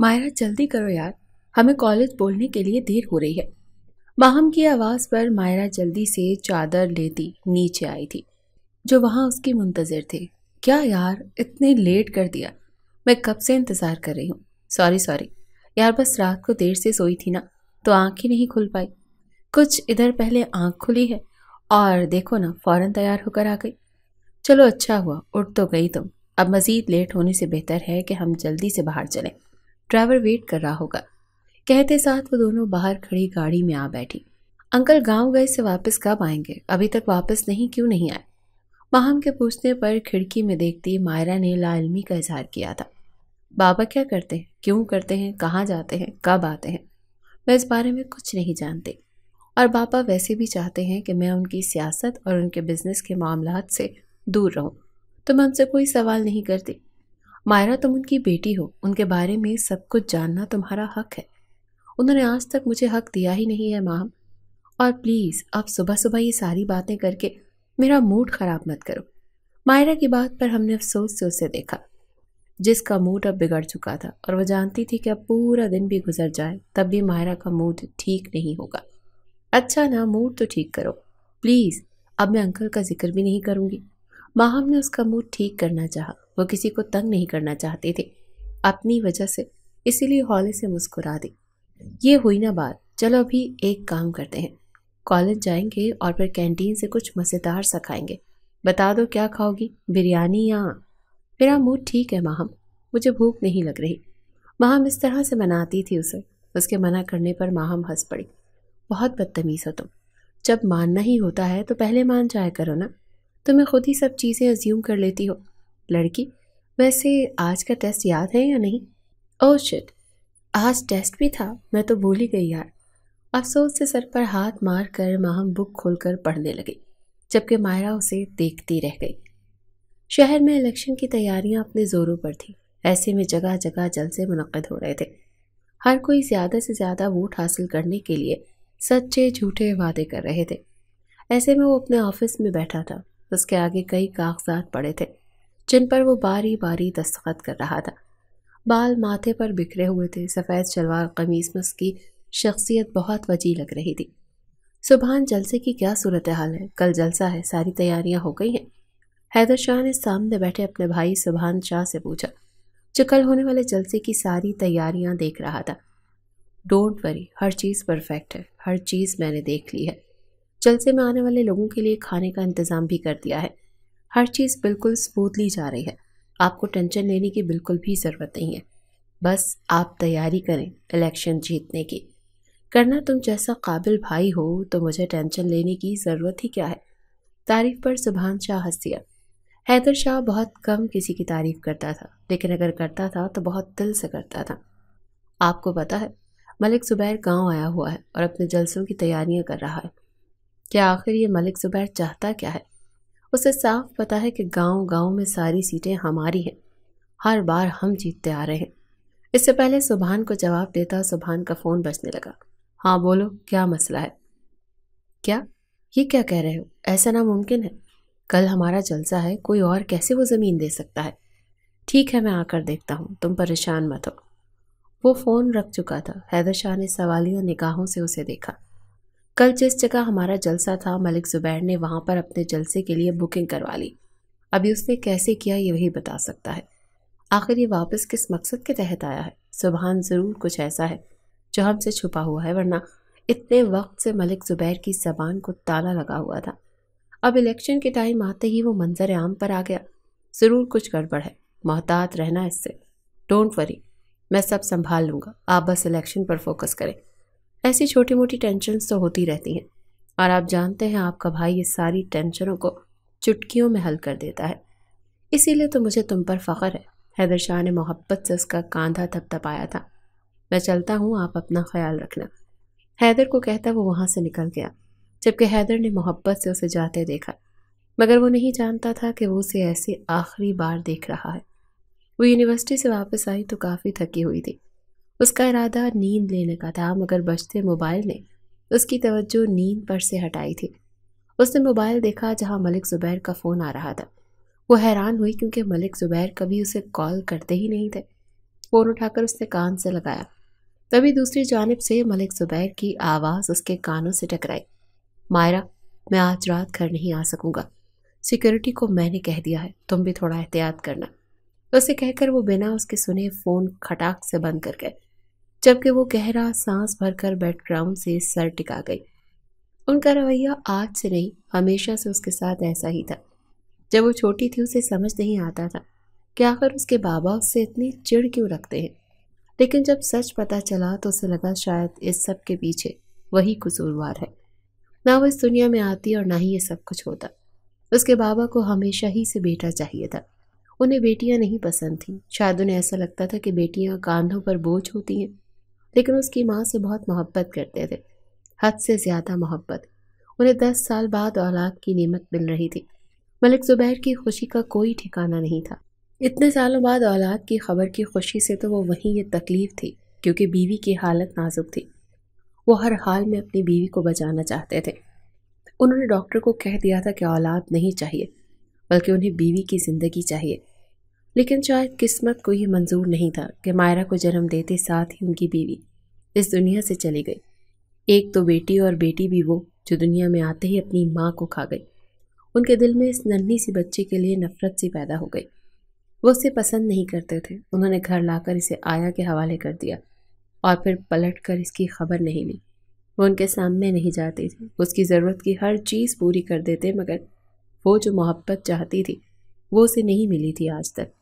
मायरा जल्दी करो यार हमें कॉलेज बोलने के लिए देर हो रही है माहम की आवाज़ पर मायरा जल्दी से चादर लेती नीचे आई थी जो वहाँ उसके मुंतज़र थे क्या यार इतने लेट कर दिया मैं कब से इंतज़ार कर रही हूँ सॉरी सॉरी यार बस रात को देर से सोई थी ना तो ही नहीं खुल पाई कुछ इधर पहले आँख खुली है और देखो ना फ़ौरन तैयार होकर आ गई चलो अच्छा हुआ उठ तो गई तुम अब मज़ीद लेट होने से बेहतर है कि हम जल्दी से बाहर चलें ड्राइवर वेट कर रहा होगा कहते साथ वो दोनों बाहर खड़ी गाड़ी में आ बैठी अंकल गांव गए से वापस कब आएंगे अभी तक वापस नहीं क्यों नहीं आए माहम के पूछने पर खिड़की में देखती मायरा ने लालमी का इजहार किया था बाबा क्या करते हैं क्यों करते हैं कहाँ जाते हैं कब आते हैं मैं इस बारे में कुछ नहीं जानती और बापा वैसे भी चाहते हैं कि मैं उनकी सियासत और उनके बिजनेस के मामला से दूर रहूं तो मैं उनसे कोई सवाल नहीं करती मायरा तुम उनकी बेटी हो उनके बारे में सब कुछ जानना तुम्हारा हक है उन्होंने आज तक मुझे हक दिया ही नहीं है माम और प्लीज़ आप सुबह सुबह ये सारी बातें करके मेरा मूड ख़राब मत करो मायरा की बात पर हमने अफसोस से उसे देखा जिसका मूड अब बिगड़ चुका था और वह जानती थी कि अब पूरा दिन भी गुजर जाए तब भी मायरा का मूड ठीक नहीं होगा अच्छा ना मूड तो ठीक करो प्लीज़ अब मैं अंकल का जिक्र भी नहीं करूँगी माहम ने उसका मूड ठीक करना चाहा वो किसी को तंग नहीं करना चाहते थे अपनी वजह से इसीलिए हौले से मुस्कुरा दी ये हुई ना बात चलो अभी एक काम करते हैं कॉलेज जाएंगे और फिर कैंटीन से कुछ मज़ेदार सा खाएंगे बता दो क्या खाओगी बिरयानी या मेरा मूड ठीक है माहम मुझे भूख नहीं लग रही माहम इस तरह से मनाती थी उसे उसके मना करने पर माहम हंस पड़ी बहुत बदतमीज़ हो तुम जब मानना ही होता है तो पहले मान जाया करो ना तुम्हें तो खुद ही सब चीज़ें अज्यूम कर लेती हो लड़की वैसे आज का टेस्ट याद है या नहीं ओ oh, शिट आज टेस्ट भी था मैं तो भूल ही गई यार अफसोस से सर पर हाथ मार कर माहम बुक खोलकर पढ़ने लगी जबकि मायरा उसे देखती रह गई शहर में इलेक्शन की तैयारियां अपने ज़ोरों पर थी ऐसे में जगह जगह जलसे मुनद हो रहे थे हर कोई ज़्यादा से ज़्यादा वोट हासिल करने के लिए सच्चे झूठे वादे कर रहे थे ऐसे में वो अपने ऑफिस में बैठा था उसके आगे कई कागजात पड़े थे जिन पर वो बारी बारी दस्तखत कर रहा था बाल माथे पर बिखरे हुए थे सफ़ेद शलवार कमीज में उसकी शख्सियत बहुत वजी लग रही थी सुबहान जलसे की क्या सूरत हाल है कल जलसा है सारी तैयारियां हो गई हैं हैदर शाह ने सामने बैठे अपने भाई सुबहान शाह से पूछा जो कल होने वाले जलसे की सारी तैयारियां देख रहा था डोंट वरी हर चीज़ परफेक्ट है हर चीज़ मैंने देख ली है जलसे में आने वाले लोगों के लिए खाने का इंतज़ाम भी कर दिया है हर चीज़ बिल्कुल स्मूथली जा रही है आपको टेंशन लेने की बिल्कुल भी ज़रूरत नहीं है बस आप तैयारी करें इलेक्शन जीतने की करना तुम जैसा काबिल भाई हो तो मुझे टेंशन लेने की ज़रूरत ही क्या है तारीफ पर सुबहान शाह हंस दिया हैदर शाह बहुत कम किसी की तारीफ करता था लेकिन अगर करता था तो बहुत दिल से करता था आपको पता है मलिक ज़ुबैर गांव आया हुआ है और अपने जलसों की तैयारियां कर रहा है कि आखिर ये मलिक ज़ुबैर चाहता क्या है उसे साफ पता है कि गांव गांव में सारी सीटें हमारी हैं हर बार हम जीतते आ रहे हैं इससे पहले सुबहान को जवाब देता सुबहान का फ़ोन बजने लगा हाँ बोलो क्या मसला है क्या ये क्या कह रहे हो ऐसा नामुमकिन है कल हमारा जलसा है कोई और कैसे वो ज़मीन दे सकता है ठीक है मैं आकर देखता हूँ तुम परेशान मत हो वो फ़ोन रख चुका था हैदर शाह ने सवालिया निगाहों से उसे देखा कल जिस जगह हमारा जलसा था मलिक ज़ुबैर ने वहाँ पर अपने जलसे के लिए बुकिंग करवा ली अभी उसने कैसे किया ये वही बता सकता है आखिर ये वापस किस मकसद के तहत आया है सुबहान ज़रूर कुछ ऐसा है जो हमसे छुपा हुआ है वरना इतने वक्त से मलिक ज़ुबैर की जबान को ताला लगा हुआ था अब इलेक्शन के टाइम आते ही वो मंजर आम पर आ गया ज़रूर कुछ गड़बड़ है मोहतात रहना इससे डोंट वरी मैं सब संभाल लूँगा आप बस इलेक्शन पर फोकस करें ऐसी छोटी मोटी टेंशन तो होती रहती हैं और आप जानते हैं आपका भाई ये सारी टेंशनों को चुटकियों में हल कर देता है इसीलिए तो मुझे तुम पर फ़ख्र है हैदर शाह ने मोहब्बत से उसका कांधा थपथपाया था मैं चलता हूँ आप अपना ख्याल रखना हैदर को कहता वो वहाँ से निकल गया जबकि हैदर ने मोहब्बत से उसे जाते देखा मगर वो नहीं जानता था कि वो उसे ऐसे आखिरी बार देख रहा है वो यूनिवर्सिटी से वापस आई तो काफ़ी थकी हुई थी उसका इरादा नींद लेने का था मगर बजते मोबाइल ने उसकी तवज्जो नींद पर से हटाई थी उसने मोबाइल देखा जहां मलिक ज़ुबैर का फ़ोन आ रहा था वो हैरान हुई क्योंकि मलिक ज़ुबैर कभी उसे कॉल करते ही नहीं थे फ़ोन उठाकर उसने कान से लगाया तभी दूसरी जानब से मलिक ज़ुबैर की आवाज़ उसके कानों से टकराई मायरा मैं आज रात घर नहीं आ सकूँगा सिक्योरिटी को मैंने कह दिया है तुम भी थोड़ा एहतियात करना उसे कहकर वो बिना उसके सुने फ़ोन खटाक से बंद कर गए जबकि वो गहरा सांस भरकर बैकग्राउंड से सर टिका गई उनका रवैया आज से नहीं हमेशा से उसके साथ ऐसा ही था जब वो छोटी थी उसे समझ नहीं आता था कि आखिर उसके बाबा उससे इतनी चिड़ क्यों रखते हैं लेकिन जब सच पता चला तो उसे लगा शायद इस सब के पीछे वही कसूरवार है ना वो इस दुनिया में आती और ना ही ये सब कुछ होता उसके बाबा को हमेशा ही से बेटा चाहिए था उन्हें बेटियां नहीं पसंद थीं शायद उन्हें ऐसा लगता था कि बेटियां कांधों पर बोझ होती हैं लेकिन उसकी माँ से बहुत मोहब्बत करते थे हद से ज़्यादा मोहब्बत उन्हें दस साल बाद औलाद की नियमत मिल रही थी मलिक ज़ुबैर की खुशी का कोई ठिकाना नहीं था इतने सालों बाद औलाद की खबर की खुशी से तो वो वहीं ये तकलीफ़ थी क्योंकि बीवी की हालत नाजुक थी वो हर हाल में अपनी बीवी को बचाना चाहते थे उन्होंने डॉक्टर को कह दिया था कि औलाद नहीं चाहिए बल्कि उन्हें बीवी की ज़िंदगी चाहिए लेकिन शायद किस्मत को ये मंजूर नहीं था कि मायरा को जन्म देते साथ ही उनकी बीवी इस दुनिया से चली गई एक तो बेटी और बेटी भी वो जो दुनिया में आते ही अपनी माँ को खा गई उनके दिल में इस नन्ही सी बच्ची के लिए नफरत सी पैदा हो गई वो उसे पसंद नहीं करते थे उन्होंने घर लाकर इसे आया के हवाले कर दिया और फिर पलट कर इसकी खबर नहीं ली वो उनके सामने नहीं जाती थी उसकी ज़रूरत की हर चीज़ पूरी कर देते मगर वो जो मोहब्बत चाहती थी वो उसे नहीं मिली थी आज तक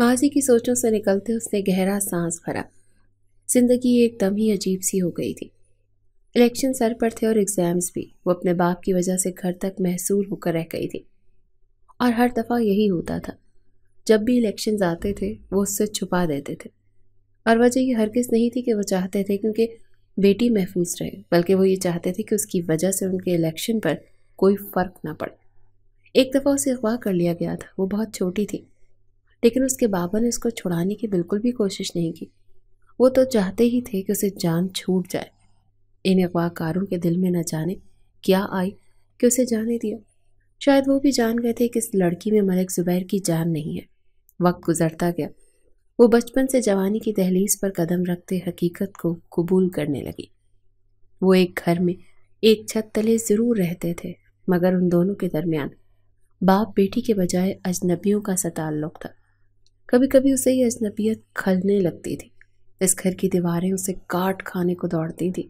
माजी की सोचों से निकलते उसने गहरा सांस भरा जिंदगी एकदम ही अजीब सी हो गई थी इलेक्शन सर पर थे और एग्ज़ाम्स भी वो अपने बाप की वजह से घर तक महसूल होकर रह गई थी और हर दफ़ा यही होता था जब भी इलेक्शन आते थे वो उससे छुपा देते थे और वजह ये हरगिज़ नहीं थी कि वो चाहते थे क्योंकि बेटी महफूज रहे बल्कि वो ये चाहते थे कि उसकी वजह से उनके इलेक्शन पर कोई फ़र्क ना पड़े एक दफ़ा उसे अगवा कर लिया गया था वो बहुत छोटी थी लेकिन उसके बाबा ने उसको छुड़ाने की बिल्कुल भी कोशिश नहीं की वो तो चाहते ही थे कि उसे जान छूट जाए इन अगवाकारों के दिल में न जाने क्या आई कि उसे जाने दिया शायद वो भी जान गए थे कि इस लड़की में मलिक ज़ुबैर की जान नहीं है वक्त गुजरता गया वो बचपन से जवानी की दहलीज पर कदम रखते हकीकत को कबूल करने लगी वो एक घर में एक छत तले ज़रूर रहते थे मगर उन दोनों के दरमियान बाप बेटी के बजाय अजनबियों का सा ताल्लुक था कभी कभी उसे यह अजनबियत खलने लगती थी इस घर की दीवारें उसे काट खाने को दौड़ती थी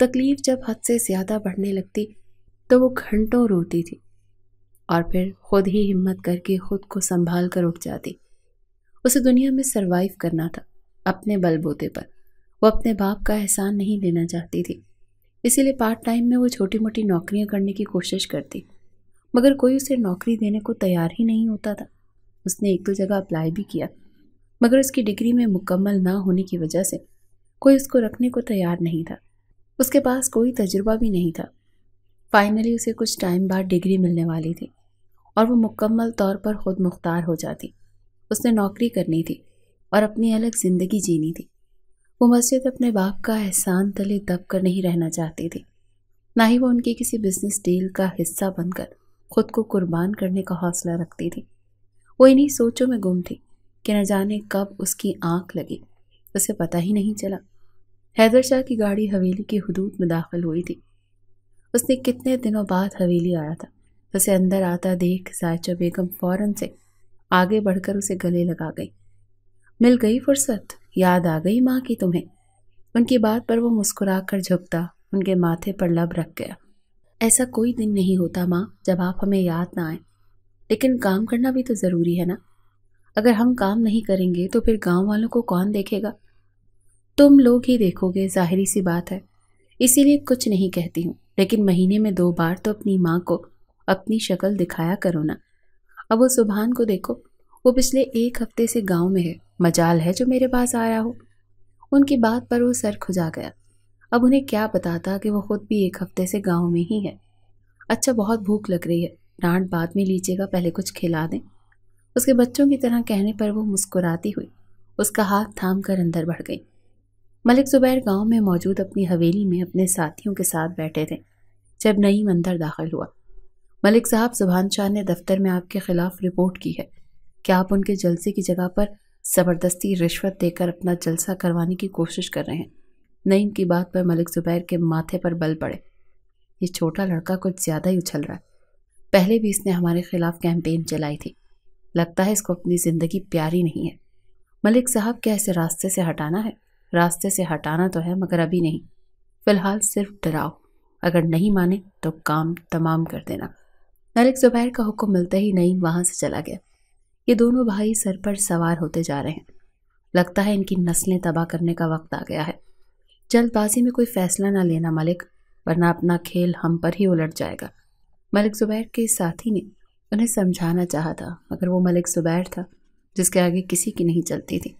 तकलीफ जब हद से ज़्यादा बढ़ने लगती तो वो घंटों रोती थी और फिर खुद ही हिम्मत करके खुद को संभाल कर उठ जाती उसे दुनिया में सरवाइव करना था अपने बलबूते पर वो अपने बाप का एहसान नहीं लेना चाहती थी इसीलिए पार्ट टाइम में वो छोटी मोटी नौकरियां करने की कोशिश करती मगर कोई उसे नौकरी देने को तैयार ही नहीं होता था उसने एक दो जगह अप्लाई भी किया मगर उसकी डिग्री में मुकम्मल ना होने की वजह से कोई उसको रखने को तैयार नहीं था उसके पास कोई तजुर्बा भी नहीं था फाइनली उसे कुछ टाइम बाद डिग्री मिलने वाली थी और वो मुकम्मल तौर पर ख़ुद मुख्तार हो जाती उसने नौकरी करनी थी और अपनी अलग ज़िंदगी जीनी थी वो मस्जिद अपने बाप का एहसान तले दब कर नहीं रहना चाहती थी ना ही वो उनकी किसी बिजनेस डील का हिस्सा बनकर खुद को कुर्बान करने का हौसला रखती थी वो इन्हीं सोचों में गुम थी कि न जाने कब उसकी आंख लगी उसे पता ही नहीं चला हैदर शाह की गाड़ी हवेली की हदूद में दाखिल हुई थी उसने कितने दिनों बाद हवेली आया था उसे अंदर आता देख जायचा बेगम फ़ौरन से आगे बढ़कर उसे गले लगा गई मिल गई फुर्सत याद आ गई माँ की तुम्हें उनकी बात पर वो मुस्कुरा कर झुकता उनके माथे पर लब रख गया ऐसा कोई दिन नहीं होता माँ जब आप हमें याद ना आए लेकिन काम करना भी तो ज़रूरी है ना अगर हम काम नहीं करेंगे तो फिर गांव वालों को कौन देखेगा तुम लोग ही देखोगे जाहरी सी बात है इसीलिए कुछ नहीं कहती हूँ लेकिन महीने में दो बार तो अपनी माँ को अपनी शक्ल दिखाया करो ना अब वो सुबहान को देखो वो पिछले एक हफ्ते से गांव में है मजाल है जो मेरे पास आया हो उनकी बात पर वो सर खुजा गया अब उन्हें क्या पता था कि वो खुद भी एक हफ्ते से गांव में ही है अच्छा बहुत भूख लग रही है डांट बाद में लीजिएगा पहले कुछ खिला दें उसके बच्चों की तरह कहने पर वो मुस्कुराती हुई उसका हाथ थाम कर अंदर बढ़ गई मलिक ज़ुबैर गांव में मौजूद अपनी हवेली में अपने साथियों के साथ बैठे थे जब नईम अंदर दाखिल हुआ मलिक साहब सुबहान शाह ने दफ्तर में आपके खिलाफ रिपोर्ट की है कि आप उनके जलसे की जगह पर ज़बरदस्ती रिश्वत देकर अपना जलसा करवाने की कोशिश कर रहे हैं नईम की बात पर मलिक ज़ुबैर के माथे पर बल पड़े ये छोटा लड़का कुछ ज़्यादा ही उछल रहा है पहले भी इसने हमारे खिलाफ कैंपेन चलाई थी लगता है इसको अपनी ज़िंदगी प्यारी नहीं है मलिक साहब क्या इसे रास्ते से हटाना है रास्ते से हटाना तो है मगर अभी नहीं फ़िलहाल सिर्फ डराओ अगर नहीं माने तो काम तमाम कर देना मलिक ज़ुबैर का हुक्म मिलते ही नहीं वहाँ से चला गया ये दोनों भाई सर पर सवार होते जा रहे हैं लगता है इनकी नस्लें तबाह करने का वक्त आ गया है जल्दबाजी में कोई फैसला ना लेना मलिक वरना अपना खेल हम पर ही उलट जाएगा मलिक ज़ुबैर के साथी ने उन्हें समझाना चाहा था मगर वो मलिक ज़ुबैर था जिसके आगे किसी की नहीं चलती थी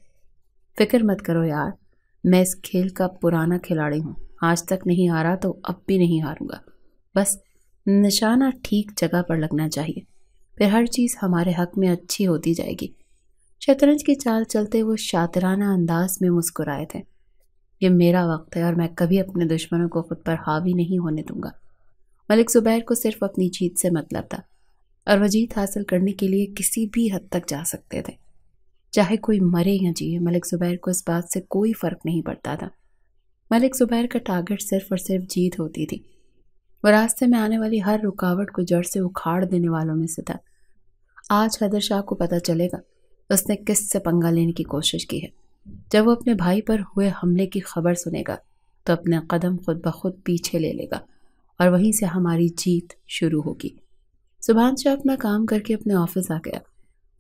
फिक्र मत करो यार मैं इस खेल का पुराना खिलाड़ी हूँ आज तक नहीं हारा तो अब भी नहीं हारूँगा बस निशाना ठीक जगह पर लगना चाहिए फिर हर चीज़ हमारे हक में अच्छी होती जाएगी शतरंज की चाल चलते वो शातराना अंदाज में मुस्कुराए थे ये मेरा वक्त है और मैं कभी अपने दुश्मनों को खुद पर हावी नहीं होने दूंगा मलिक ज़ुबैर को सिर्फ अपनी जीत से मतलब था और वह जीत हासिल करने के लिए किसी भी हद तक जा सकते थे चाहे कोई मरे या जिए मलिक ज़ुबैर को इस बात से कोई फ़र्क नहीं पड़ता था मलिक ज़ुबैर का टारगेट सिर्फ और सिर्फ जीत होती थी वह रास्ते में आने वाली हर रुकावट को जड़ से उखाड़ देने वालों में से था आज हैदर शाह को पता चलेगा उसने किस से पंगा लेने की कोशिश की है जब वो अपने भाई पर हुए हमले की खबर सुनेगा तो अपने कदम खुद ब खुद पीछे ले लेगा और वहीं से हमारी जीत शुरू होगी सुभान शाह अपना काम करके अपने ऑफिस आ गया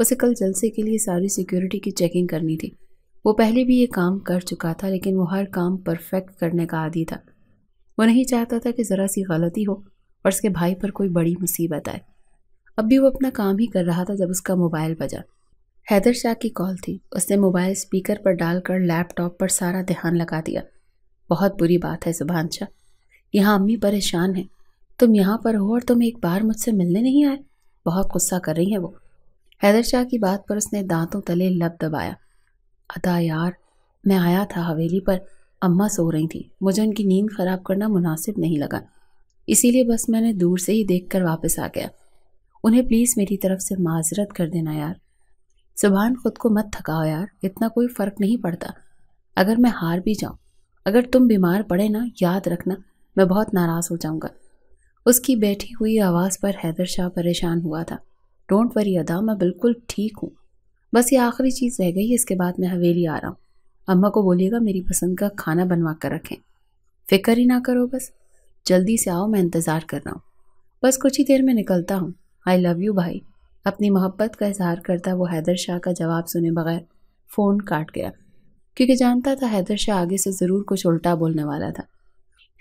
उसे कल जलसे के लिए सारी सिक्योरिटी की चेकिंग करनी थी वो पहले भी ये काम कर चुका था लेकिन वो हर काम परफेक्ट करने का आदि था वो नहीं चाहता था कि ज़रा सी गलती हो और उसके भाई पर कोई बड़ी मुसीबत आए अब भी वो अपना काम ही कर रहा था जब उसका मोबाइल बजा हैदर शाह की कॉल थी उसने मोबाइल स्पीकर पर डालकर लैपटॉप पर सारा ध्यान लगा दिया बहुत बुरी बात है सुबहान शाह यहाँ अम्मी परेशान हैं तुम यहाँ पर हो और तुम एक बार मुझसे मिलने नहीं आए बहुत गुस्सा कर रही हैं वो हैदर शाह की बात पर उसने दांतों तले लब दबाया अदा यार मैं आया था हवेली पर अम्मा सो रही थी मुझे उनकी नींद ख़राब करना मुनासिब नहीं लगा इसीलिए बस मैंने दूर से ही देख कर वापस आ गया उन्हें प्लीज़ मेरी तरफ से माजरत कर देना यार सुबहान खुद को मत थकाओ यार इतना कोई फ़र्क नहीं पड़ता अगर मैं हार भी जाऊँ अगर तुम बीमार पड़े ना याद रखना मैं बहुत नाराज़ हो जाऊंगा उसकी बैठी हुई आवाज़ पर हैदर शाह परेशान हुआ था डोंट वरी अदा मैं बिल्कुल ठीक हूँ बस ये आखिरी चीज़ रह गई इसके बाद मैं हवेली आ रहा हूँ अम्मा को बोलिएगा मेरी पसंद का खाना बनवा कर रखें फिक्र ही ना करो बस जल्दी से आओ मैं इंतज़ार कर रहा हूँ बस कुछ ही देर में निकलता हूँ आई लव यू भाई अपनी मोहब्बत का इजहार करता वो हैदर शाह का जवाब सुने बगैर फ़ोन काट गया क्योंकि जानता था हैदर शाह आगे से ज़रूर कुछ उल्टा बोलने वाला था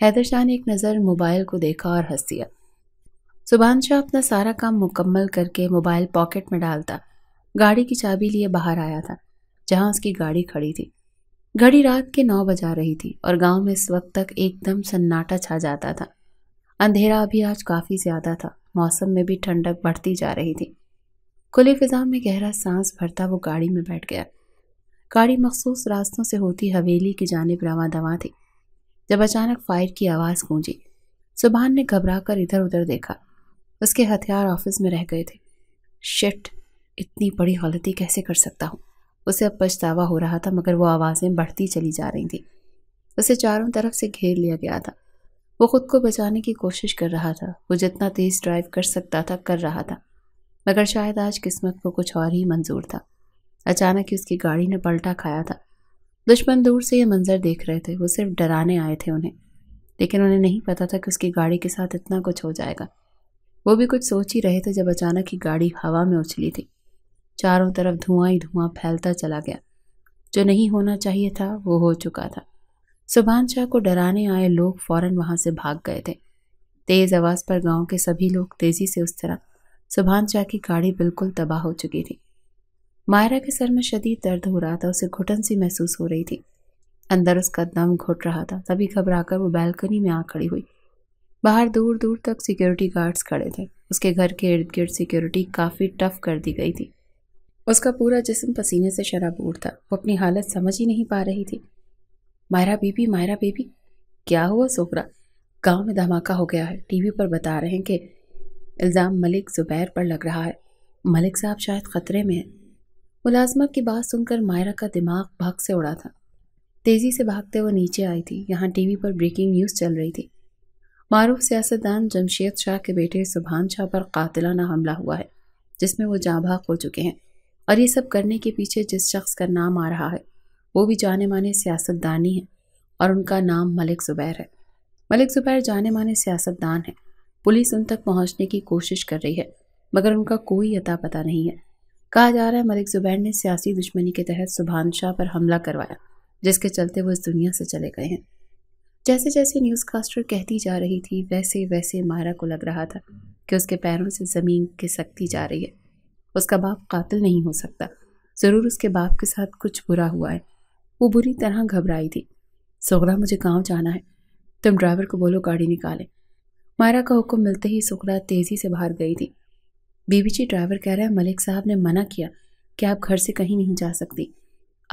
हैदर शाह ने एक नज़र मोबाइल को देखा और हंस दिया सुबान शाह अपना सारा काम मुकम्मल करके मोबाइल पॉकेट में डालता गाड़ी की चाबी लिए बाहर आया था जहाँ उसकी गाड़ी खड़ी थी घड़ी रात के नौ बजा रही थी और गांव में इस वक्त तक एकदम सन्नाटा छा जाता था अंधेरा अभी आज काफ़ी ज़्यादा था मौसम में भी ठंडक बढ़ती जा रही थी खुले फिजा में गहरा सांस भरता वो गाड़ी में बैठ गया गाड़ी मखसूस रास्तों से होती हवेली की जानब रवा दवा थी जब अचानक फायर की आवाज़ गूंजी सुबहान ने घबराकर इधर उधर देखा उसके हथियार ऑफिस में रह गए थे शिट इतनी बड़ी गलती कैसे कर सकता हूँ उसे अब पछतावा हो रहा था मगर वो आवाज़ें बढ़ती चली जा रही थी उसे चारों तरफ से घेर लिया गया था वो खुद को बचाने की कोशिश कर रहा था वो जितना तेज़ ड्राइव कर सकता था कर रहा था मगर शायद आज किस्मत को कुछ और ही मंजूर था अचानक ही उसकी गाड़ी ने पलटा खाया था दुश्मन दूर से ये मंज़र देख रहे थे वो सिर्फ डराने आए थे उन्हें लेकिन उन्हें नहीं पता था कि उसकी गाड़ी के साथ इतना कुछ हो जाएगा वो भी कुछ सोच ही रहे थे जब अचानक ही गाड़ी हवा में उछली थी चारों तरफ धुआं ही धुआं फैलता चला गया जो नहीं होना चाहिए था वो हो चुका था सुभान शाह को डराने आए लोग फौरन वहाँ से भाग गए थे तेज़ आवाज़ पर गांव के सभी लोग तेज़ी से उस तरह सुभान शाह की गाड़ी बिल्कुल तबाह हो चुकी थी मायरा के सर में शदीद दर्द हो रहा था उसे घुटन सी महसूस हो रही थी अंदर उसका दम घुट रहा था तभी घबराकर वो बैल्कनी में आ खड़ी हुई बाहर दूर दूर तक सिक्योरिटी गार्ड्स खड़े थे उसके घर के इर्द गिर्द सिक्योरिटी काफ़ी टफ कर दी गई थी उसका पूरा जिसम पसीने से शराबूर था वो अपनी हालत समझ ही नहीं पा रही थी मायरा बीबी मायरा बीबी क्या हुआ सोकरा गांव में धमाका हो गया है टीवी पर बता रहे हैं कि इल्ज़ाम मलिक ज़ुबैर पर लग रहा है मलिक साहब शायद ख़तरे में हैं मुलाजमा की बात सुनकर मायरा का दिमाग भाग से उड़ा था तेज़ी से भागते हुए नीचे आई थी यहाँ टीवी पर ब्रेकिंग न्यूज़ चल रही थी मारूफ सियासतदान जमशेद शाह के बेटे सुबहान शाह पर कातिलाना हमला हुआ है जिसमें वो जाँ भाग हो चुके हैं और ये सब करने के पीछे जिस शख्स का नाम आ रहा है वो भी जाने माने सियासतदानी हैं और उनका नाम मलिक ज़ुबैर है मलिक ज़ुबैर जाने माने सियासतदान हैं पुलिस उन तक पहुंचने की कोशिश कर रही है मगर उनका कोई अता पता नहीं है कहा जा रहा है मलिक ज़ुबैर ने सियासी दुश्मनी के तहत सुबहान शाह पर हमला करवाया जिसके चलते वो इस दुनिया से चले गए हैं जैसे जैसे न्यूज़ कास्टर कहती जा रही थी वैसे वैसे मारा को लग रहा था कि उसके पैरों से ज़मीन खिसकती जा रही है उसका बाप कातिल नहीं हो सकता ज़रूर उसके बाप के साथ कुछ बुरा हुआ है वो बुरी तरह घबराई थी सोगला मुझे गाँव जाना है तुम ड्राइवर को बोलो गाड़ी निकालें मायरा का हुक्म मिलते ही सुखला तेज़ी से बाहर गई थी जी ड्राइवर कह रहा है मलिक साहब ने मना किया कि आप घर से कहीं नहीं जा सकती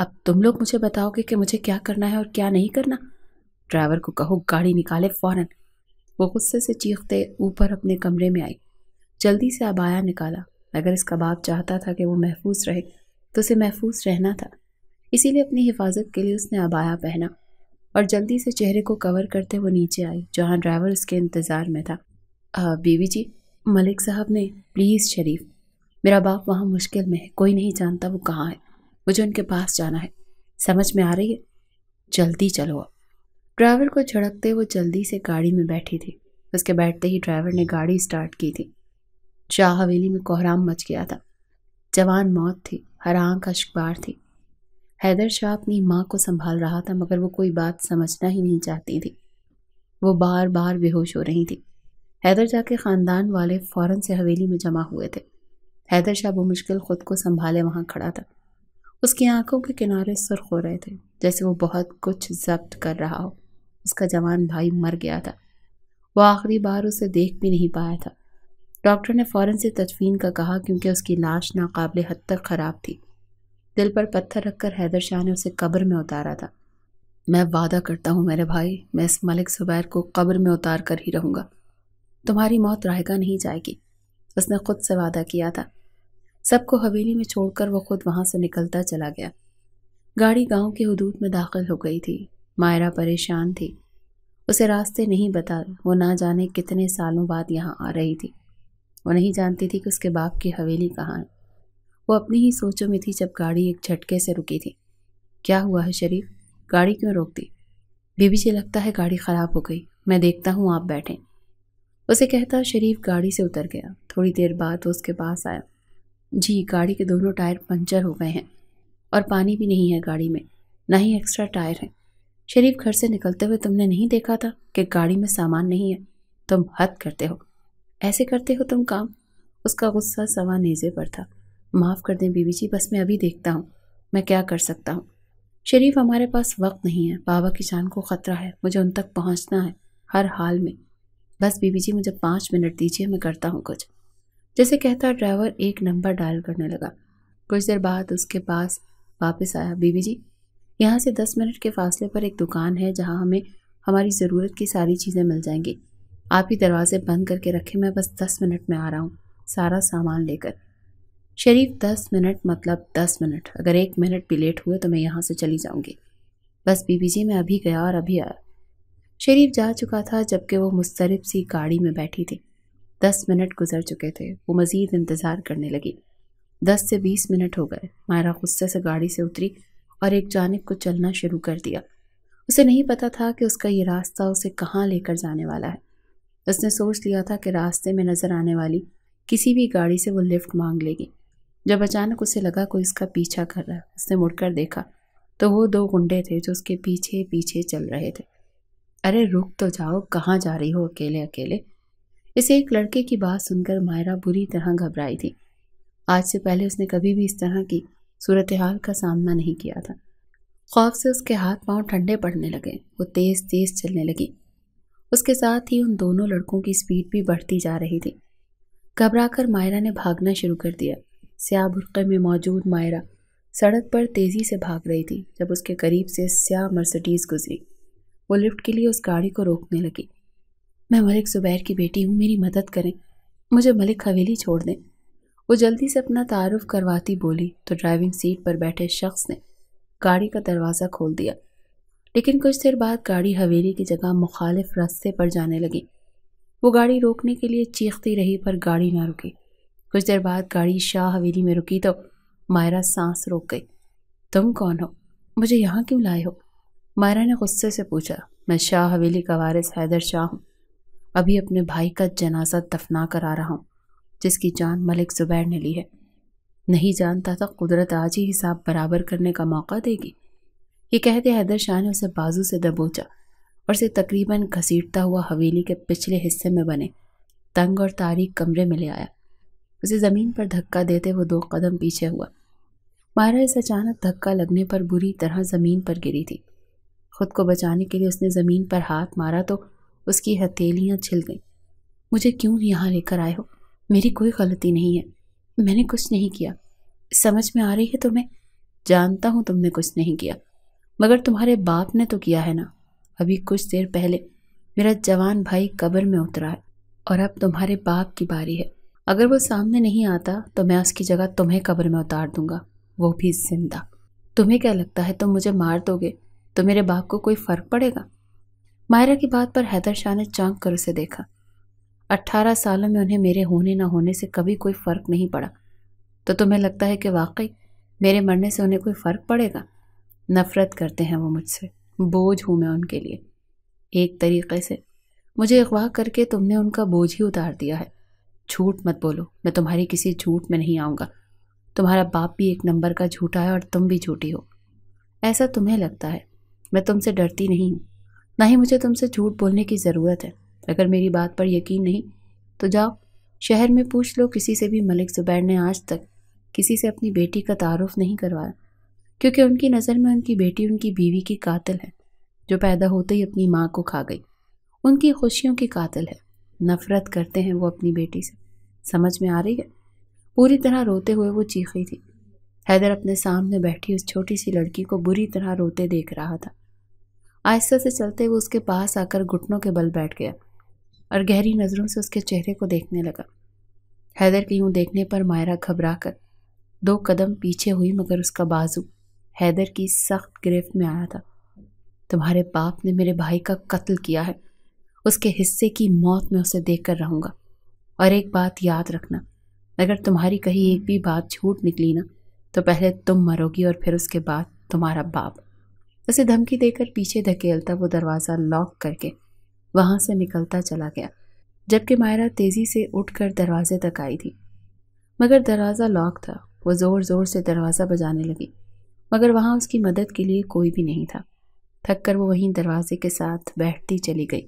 अब तुम लोग मुझे बताओगे कि मुझे क्या करना है और क्या नहीं करना ड्राइवर को कहो गाड़ी निकाले फ़ौरन वो गुस्से से चीखते ऊपर अपने कमरे में आई जल्दी से अबाया निकाला अगर इसका बाप चाहता था कि वो महफूज रहे तो उसे महफूज रहना था इसीलिए अपनी हिफाजत के लिए उसने अबाया पहना और जल्दी से चेहरे को कवर करते वो नीचे आई जहाँ ड्राइवर उसके इंतज़ार में था बीवी जी मलिक साहब ने प्लीज़ शरीफ मेरा बाप वहाँ मुश्किल में है कोई नहीं जानता वो कहाँ है मुझे उनके पास जाना है समझ में आ रही है जल्दी चलो अब ड्राइवर को झड़कते वो जल्दी से गाड़ी में बैठी थी उसके बैठते ही ड्राइवर ने गाड़ी स्टार्ट की थी शाह हवेली में कोहराम मच गया था जवान मौत थी हर आंख अशबार थी हैदर शाह अपनी माँ को संभाल रहा था मगर वो कोई बात समझना ही नहीं चाहती थी वो बार बार बेहोश हो रही थी हैदर शाह के ख़ानदान वाले फ़ौरन से हवेली में जमा हुए थे हैदर शाह वो मुश्किल ख़ुद को संभाले वहाँ खड़ा था उसकी आंखों के किनारे सुर्ख हो रहे थे जैसे वो बहुत कुछ जब्त कर रहा हो उसका जवान भाई मर गया था वह आखिरी बार उसे देख भी नहीं पाया था डॉक्टर ने फ़ौरन से तजफीन का कहा क्योंकि उसकी लाश नाकबिल हद तक ख़राब थी दिल पर पत्थर रखकर हैदर शाह ने उसे कब्र में उतारा था मैं वादा करता हूँ मेरे भाई मैं इस मलिक सुबैर को कब्र में उतार कर ही रहूँगा तुम्हारी मौत रायगा नहीं जाएगी उसने खुद से वादा किया था सबको हवेली में छोड़कर वो खुद वहाँ से निकलता चला गया गाड़ी गांव के हदूद में दाखिल हो गई थी मायरा परेशान थी उसे रास्ते नहीं बता वो ना जाने कितने सालों बाद यहाँ आ रही थी वो नहीं जानती थी कि उसके बाप की हवेली कहाँ है वो अपनी ही सोचों में थी जब गाड़ी एक झटके से रुकी थी क्या हुआ है शरीफ गाड़ी क्यों रोक दी बीबी जी लगता है गाड़ी ख़राब हो गई मैं देखता हूँ आप बैठें उसे कहता शरीफ गाड़ी से उतर गया थोड़ी देर बाद वो उसके पास आया जी गाड़ी के दोनों टायर पंचर हो गए हैं और पानी भी नहीं है गाड़ी में ना ही एक्स्ट्रा टायर है शरीफ घर से निकलते हुए तुमने नहीं देखा था कि गाड़ी में सामान नहीं है तुम हद करते हो ऐसे करते हो तुम काम उसका गुस्सा सवा नेज़े पर था माफ़ कर दें बीबी जी बस मैं अभी देखता हूँ मैं क्या कर सकता हूँ शरीफ हमारे पास वक्त नहीं है बाबा की जान को ख़तरा है मुझे उन तक पहुँचना है हर हाल में बस बीबी जी मुझे पाँच मिनट दीजिए मैं करता हूँ कुछ जैसे कहता ड्राइवर एक नंबर डायल करने लगा कुछ देर बाद उसके पास वापस आया बीबी जी यहाँ से दस मिनट के फासले पर एक दुकान है जहाँ हमें हमारी ज़रूरत की सारी चीज़ें मिल जाएंगी आप ही दरवाजे बंद करके रखें मैं बस दस मिनट में आ रहा हूँ सारा सामान लेकर शरीफ दस मिनट मतलब दस मिनट अगर एक मिनट भी लेट हुए तो मैं यहाँ से चली जाऊँगी बस बीबी जी मैं अभी गया और अभी आया शरीफ जा चुका था जबकि वो मुस्तरब सी गाड़ी में बैठी थी दस मिनट गुजर चुके थे वो मज़ीद इंतज़ार करने लगी दस से बीस मिनट हो गए मायरा गुस्से से गाड़ी से उतरी और एक जानब को चलना शुरू कर दिया उसे नहीं पता था कि उसका ये रास्ता उसे कहाँ लेकर जाने वाला है उसने सोच लिया था कि रास्ते में नज़र आने वाली किसी भी गाड़ी से वो लिफ्ट मांग लेगी जब अचानक उसे लगा कोई उसका पीछा कर रहा है उसने मुड़कर देखा तो वो दो गुंडे थे जो उसके पीछे पीछे चल रहे थे अरे रुक तो जाओ कहाँ जा रही हो अकेले अकेले इस एक लड़के की बात सुनकर मायरा बुरी तरह घबराई थी आज से पहले उसने कभी भी इस तरह की सूरत हाल का सामना नहीं किया था खौफ से उसके हाथ पांव ठंडे पड़ने लगे वो तेज़ तेज़ चलने लगी उसके साथ ही उन दोनों लड़कों की स्पीड भी बढ़ती जा रही थी घबरा कर मायरा ने भागना शुरू कर दिया स्या बुरक़े में मौजूद मायरा सड़क पर तेज़ी से भाग रही थी जब उसके करीब से स्या मर्सिडीज़ गुजरी वो लिफ्ट के लिए उस गाड़ी को रोकने लगी मैं मलिक ज़ुबैर की बेटी हूँ मेरी मदद करें मुझे मलिक हवेली छोड़ दें वो जल्दी से अपना तारुफ करवाती बोली तो ड्राइविंग सीट पर बैठे शख्स ने गाड़ी का दरवाज़ा खोल दिया लेकिन कुछ देर बाद गाड़ी हवेली की जगह मुखालिफ रास्ते पर जाने लगी वो गाड़ी रोकने के लिए चीखती रही पर गाड़ी ना रुकी कुछ देर बाद गाड़ी शाह हवेली में रुकी तो मायरा सांस रोक गई तुम कौन हो मुझे यहाँ क्यों लाए हो मायरा ने गुस्से से पूछा मैं शाह हवेली का वारिस हैदर शाह हूँ अभी अपने भाई का जनाजा दफना कर आ रहा हूँ जिसकी जान मलिक ज़ुबैर ने ली है नहीं जानता था तो कुदरत आज ही हिसाब बराबर करने का मौका देगी ये कहते हैदर शाह ने उसे बाजू से दबोचा और उसे तकरीबन घसीटता हुआ हवेली के पिछले हिस्से में बने तंग और तारीख कमरे में ले आया उसे ज़मीन पर धक्का देते हुए दो कदम पीछे हुआ मायरा इस अचानक धक्का लगने पर बुरी तरह ज़मीन पर गिरी थी खुद को बचाने के लिए उसने ज़मीन पर हाथ मारा तो उसकी हथेलियाँ छिल गईं मुझे क्यों यहाँ लेकर आए हो मेरी कोई गलती नहीं है मैंने कुछ नहीं किया समझ में आ रही है तुम्हें तो जानता हूँ तुमने कुछ नहीं किया मगर तुम्हारे बाप ने तो किया है ना अभी कुछ देर पहले मेरा जवान भाई कब्र में उतरा है और अब तुम्हारे बाप की बारी है अगर वो सामने नहीं आता तो मैं उसकी जगह तुम्हें कब्र में उतार दूंगा वो भी जिंदा तुम्हें क्या लगता है तुम मुझे मार दोगे तो मेरे बाप को कोई फ़र्क पड़ेगा मायरा की बात पर हैदर शाह ने चांक कर उसे देखा अट्ठारह सालों में उन्हें मेरे होने ना होने से कभी कोई फ़र्क नहीं पड़ा तो तुम्हें लगता है कि वाकई मेरे मरने से उन्हें कोई फ़र्क पड़ेगा नफ़रत करते हैं वो मुझसे बोझ हूँ मैं उनके लिए एक तरीके से मुझे अगवा करके तुमने उनका बोझ ही उतार दिया है झूठ मत बोलो मैं तुम्हारी किसी झूठ में नहीं आऊँगा तुम्हारा बाप भी एक नंबर का झूठा है और तुम भी झूठी हो ऐसा तुम्हें लगता है मैं तुमसे डरती नहीं हूँ ना ही मुझे तुमसे झूठ बोलने की ज़रूरत है अगर मेरी बात पर यकीन नहीं तो जाओ शहर में पूछ लो किसी से भी मलिक ज़ुबैर ने आज तक किसी से अपनी बेटी का तारफ़ नहीं करवाया क्योंकि उनकी नज़र में उनकी बेटी उनकी बीवी की कातिल है जो पैदा होते ही अपनी माँ को खा गई उनकी खुशियों की कातिल है नफ़रत करते हैं वो अपनी बेटी से समझ में आ रही है पूरी तरह रोते हुए वो चीखी थी हैदर अपने सामने बैठी उस छोटी सी लड़की को बुरी तरह रोते देख रहा था आहिस्ता से चलते हुए उसके पास आकर घुटनों के बल बैठ गया और गहरी नज़रों से उसके चेहरे को देखने लगा हैदर के यूँ देखने पर मायरा घबरा कर दो कदम पीछे हुई मगर उसका बाजू हैदर की सख्त गिरफ्त में आया था तुम्हारे बाप ने मेरे भाई का कत्ल किया है उसके हिस्से की मौत में उसे देख कर रहूँगा और एक बात याद रखना अगर तुम्हारी कहीं एक भी बात झूठ निकली ना तो पहले तुम मरोगी और फिर उसके बाद तुम्हारा बाप उसे धमकी देकर पीछे धकेलता वो दरवाज़ा लॉक करके वहाँ से निकलता चला गया जबकि मायरा तेज़ी से उठकर दरवाजे तक आई थी मगर दरवाज़ा लॉक था वो ज़ोर ज़ोर से दरवाज़ा बजाने लगी मगर वहाँ उसकी मदद के लिए कोई भी नहीं था थक कर वो वहीं दरवाजे के साथ बैठती चली गई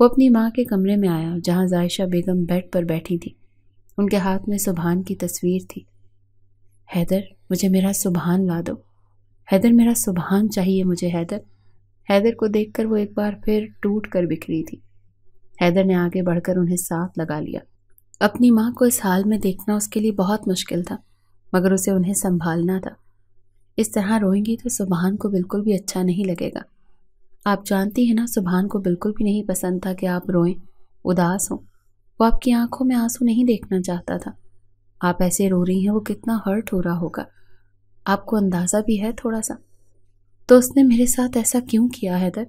वो अपनी माँ के कमरे में आया जहाँ जायशा बेगम बेड पर बैठी थी उनके हाथ में सुबहान की तस्वीर थी हैदर मुझे मेरा सुबहान ला दो हैदर मेरा सुबहान चाहिए मुझे हैदर हैदर को देखकर वो एक बार फिर टूट कर बिखरी थी हैदर ने आगे बढ़कर उन्हें साथ लगा लिया अपनी माँ को इस हाल में देखना उसके लिए बहुत मुश्किल था मगर उसे उन्हें संभालना था इस तरह रोएंगी तो सुबहान को बिल्कुल भी अच्छा नहीं लगेगा आप जानती हैं ना सुबहान को बिल्कुल भी नहीं पसंद था कि आप रोएं उदास हों वो आपकी आंखों में आंसू नहीं देखना चाहता था आप ऐसे रो रही हैं वो कितना हर्ट हो रहा होगा आपको अंदाज़ा भी है थोड़ा सा तो उसने मेरे साथ ऐसा क्यों किया है दर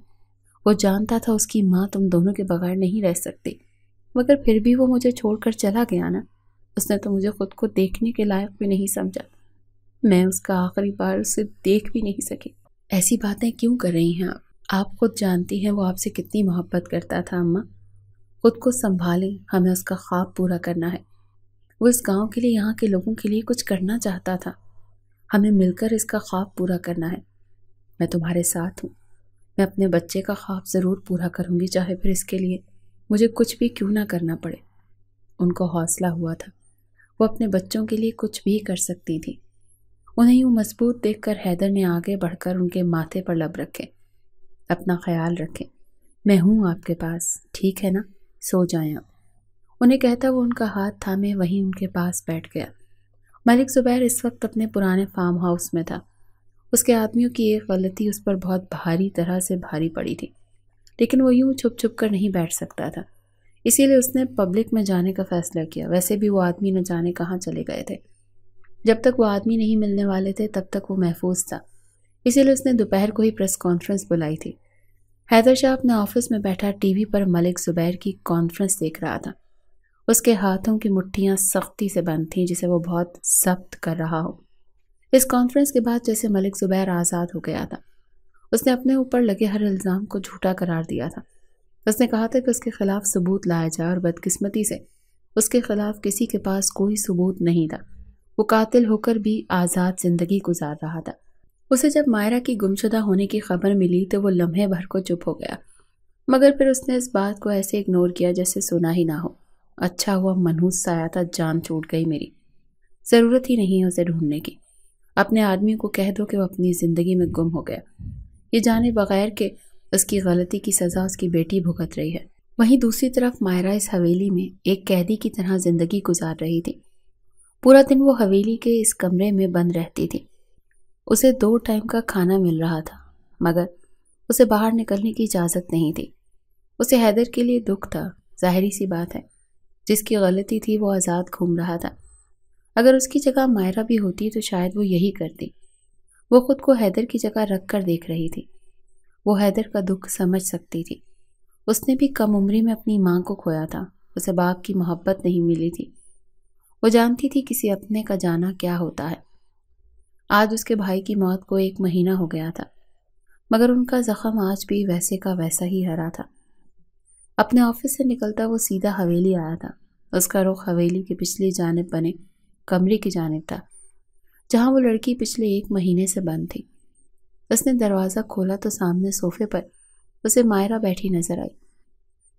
वो जानता था उसकी माँ तुम दोनों के बगैर नहीं रह सकती मगर फिर भी वो मुझे छोड़कर चला गया ना उसने तो मुझे ख़ुद को देखने के लायक भी नहीं समझा मैं उसका आखिरी बार उसे देख भी नहीं सकी ऐसी बातें क्यों कर रही हैं आप आप खुद जानती हैं वो आपसे कितनी मोहब्बत करता था अम्मा खुद को संभालें हमें उसका ख्वाब पूरा करना है वो इस गांव के लिए यहाँ के लोगों के लिए कुछ करना चाहता था हमें मिलकर इसका ख्वाब पूरा करना है मैं तुम्हारे साथ हूँ मैं अपने बच्चे का ख्वाब ज़रूर पूरा करूँगी चाहे फिर इसके लिए मुझे कुछ भी क्यों ना करना पड़े उनको हौसला हुआ था वो अपने बच्चों के लिए कुछ भी कर सकती थी उन्हें यूँ मजबूत देखकर हैदर ने आगे बढ़कर उनके माथे पर लब रखे अपना ख्याल रखें मैं हूँ आपके पास ठीक है ना सो जाएं आप उन्हें कहता वो उनका हाथ थामे वहीं उनके पास बैठ गया मलिक ज़ुबैर इस वक्त अपने पुराने फार्म हाउस में था उसके आदमियों की एक गलती उस पर बहुत भारी तरह से भारी पड़ी थी लेकिन वो यूं छुप छुप कर नहीं बैठ सकता था इसीलिए उसने पब्लिक में जाने का फ़ैसला किया वैसे भी वो आदमी न जाने कहाँ चले गए थे जब तक वो आदमी नहीं मिलने वाले थे तब तक वो महफूज था इसीलिए उसने दोपहर को ही प्रेस कॉन्फ्रेंस बुलाई थी हैदर शाह अपने ऑफिस में बैठा टीवी पर मलिक ज़ुबैर की कॉन्फ्रेंस देख रहा था उसके हाथों की मुट्ठियाँ सख्ती से बंद थीं जिसे वो बहुत जब्त कर रहा हो इस कॉन्फ्रेंस के बाद जैसे मलिक ज़ुबैर आज़ाद हो गया था उसने अपने ऊपर लगे हर इल्ज़ाम को झूठा करार दिया था उसने कहा था कि उसके ख़िलाफ़ सबूत लाया जाए और बदकिस्मती से उसके ख़िलाफ़ किसी के पास कोई सबूत नहीं था वो कातिल होकर भी आज़ाद ज़िंदगी गुजार रहा था उसे जब मायरा की गुमशुदा होने की खबर मिली तो वो लम्हे भर को चुप हो गया मगर फिर उसने इस बात को ऐसे इग्नोर किया जैसे सुना ही ना हो अच्छा हुआ मनहूस सा आया था जान छूट गई मेरी ज़रूरत ही नहीं है उसे ढूंढने की अपने आदमी को कह दो कि वो अपनी ज़िंदगी में गुम हो गया ये जाने बगैर के उसकी गलती की सज़ा उसकी बेटी भुगत रही है वहीं दूसरी तरफ मायरा इस हवेली में एक कैदी की तरह ज़िंदगी गुजार रही थी पूरा दिन वो हवेली के इस कमरे में बंद रहती थी उसे दो टाइम का खाना मिल रहा था मगर उसे बाहर निकलने की इजाज़त नहीं थी उसे हैदर के लिए दुख था जाहिर सी बात है जिसकी गलती थी वो आज़ाद घूम रहा था अगर उसकी जगह मायरा भी होती तो शायद वो यही करती वो खुद को हैदर की जगह रख कर देख रही थी वो हैदर का दुख समझ सकती थी उसने भी कम उम्री में अपनी माँ को खोया था उसे बाप की मोहब्बत नहीं मिली थी वो जानती थी किसी अपने का जाना क्या होता है आज उसके भाई की मौत को एक महीना हो गया था मगर उनका ज़ख्म आज भी वैसे का वैसा ही हरा था अपने ऑफिस से निकलता वो सीधा हवेली आया था उसका रुख हवेली के पिछली जानब बने कमरे की जानब था जहाँ वो लड़की पिछले एक महीने से बंद थी उसने दरवाज़ा खोला तो सामने सोफे पर उसे मायरा बैठी नजर आई